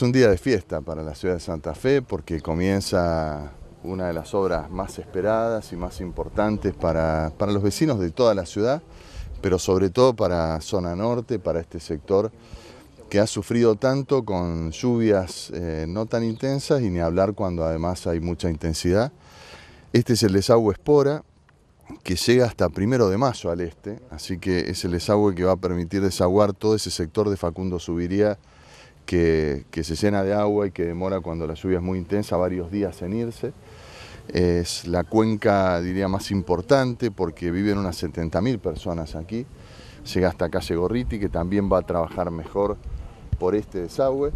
Es un día de fiesta para la ciudad de Santa Fe porque comienza una de las obras más esperadas y más importantes para, los vecinos de toda la ciudad, pero sobre todo para Zona Norte, para este sector que ha sufrido tanto con lluvias eh, no tan intensas y ni hablar cuando además hay mucha intensidad. Este es el desagüe Espora, que llega hasta primero de mayo al este, así que es el desagüe que va a permitir desaguar todo ese sector de Facundo Subiría que, se llena de agua y que demora cuando la lluvia es muy intensa varios días en irse. Es la cuenca, diría, más importante porque viven unas 70.000 personas aquí. Llega hasta calle Gorriti, que también va a trabajar mejor por este desagüe.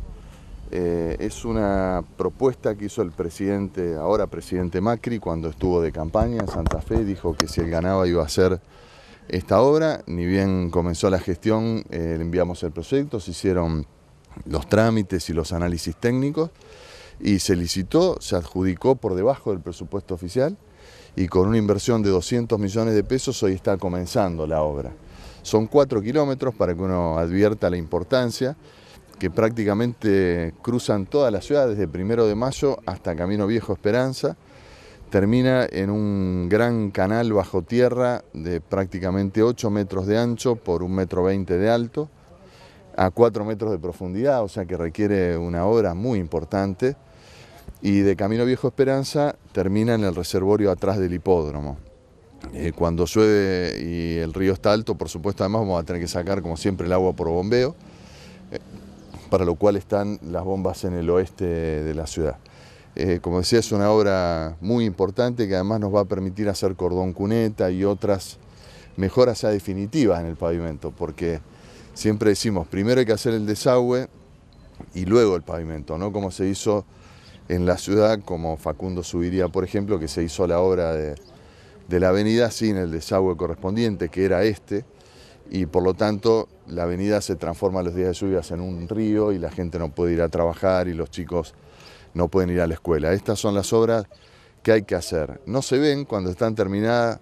Eh, es una propuesta que hizo el presidente, ahora presidente Macri, cuando estuvo de campaña en Santa Fe, dijo que si él ganaba iba a hacer esta obra. Ni bien comenzó la gestión, eh, le enviamos el proyecto, se hicieron los trámites y los análisis técnicos y se licitó, se adjudicó por debajo del presupuesto oficial y con una inversión de 200 millones de pesos hoy está comenzando la obra. Son cuatro kilómetros para que uno advierta la importancia que prácticamente cruzan toda la ciudad desde primero de mayo hasta Camino Viejo Esperanza, termina en un gran canal bajo tierra de prácticamente 8 metros de ancho por 1 metro 20 de alto, a 4 metros de profundidad, o sea que requiere una obra muy importante. Y de Camino Viejo Esperanza termina en el reservorio atrás del hipódromo. Eh, cuando llueve y el río está alto, por supuesto, además vamos a tener que sacar, como siempre, el agua por bombeo, eh, para lo cual están las bombas en el oeste de la ciudad. Eh, como decía, es una obra muy importante que además nos va a permitir hacer cordón cuneta y otras mejoras ya definitivas en el pavimento, porque siempre decimos, primero hay que hacer el desagüe y luego el pavimento, ¿no? Como se hizo en la ciudad, como Facundo Subiría, por ejemplo, que se hizo la obra de, la avenida sin el desagüe correspondiente, que era este, y por lo tanto la avenida se transforma los días de lluvias en un río y la gente no puede ir a trabajar y los chicos no pueden ir a la escuela. Estas son las obras que hay que hacer. No se ven cuando están terminadas,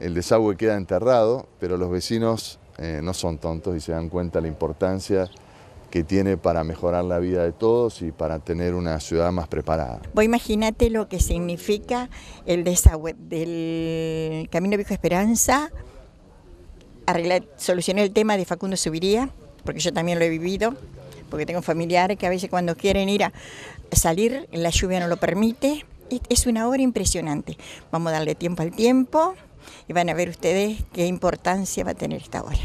el desagüe queda enterrado, pero los vecinos eh, no son tontos y se dan cuenta la importancia que tiene para mejorar la vida de todos y para tener una ciudad más preparada. Vos imagínate lo que significa el desagüe del Camino Viejo Esperanza, arreglar, solucionar el tema de Facundo Subiría, porque yo también lo he vivido, porque tengo familiares que a veces cuando quieren ir a salir, la lluvia no lo permite. Es una obra impresionante. Vamos a darle tiempo al tiempo y van a ver ustedes qué importancia va a tener esta hora.